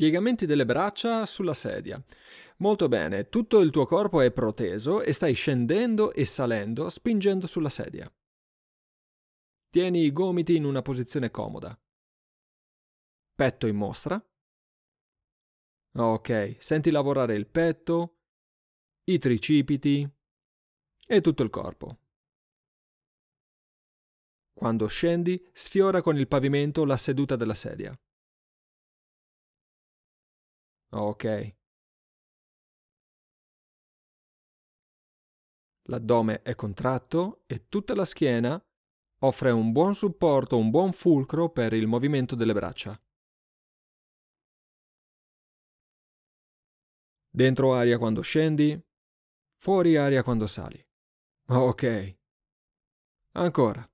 Piegamenti delle braccia sulla sedia. Molto bene, tutto il tuo corpo è proteso e stai scendendo e salendo spingendo sulla sedia. Tieni i gomiti in una posizione comoda. Petto in mostra. Ok, senti lavorare il petto, i tricipiti e tutto il corpo. Quando scendi, sfiora con il pavimento la seduta della sedia. Ok. L'addome è contratto e tutta la schiena offre un buon supporto, un buon fulcro per il movimento delle braccia. Dentro aria quando scendi, fuori aria quando sali. Ok. Ancora.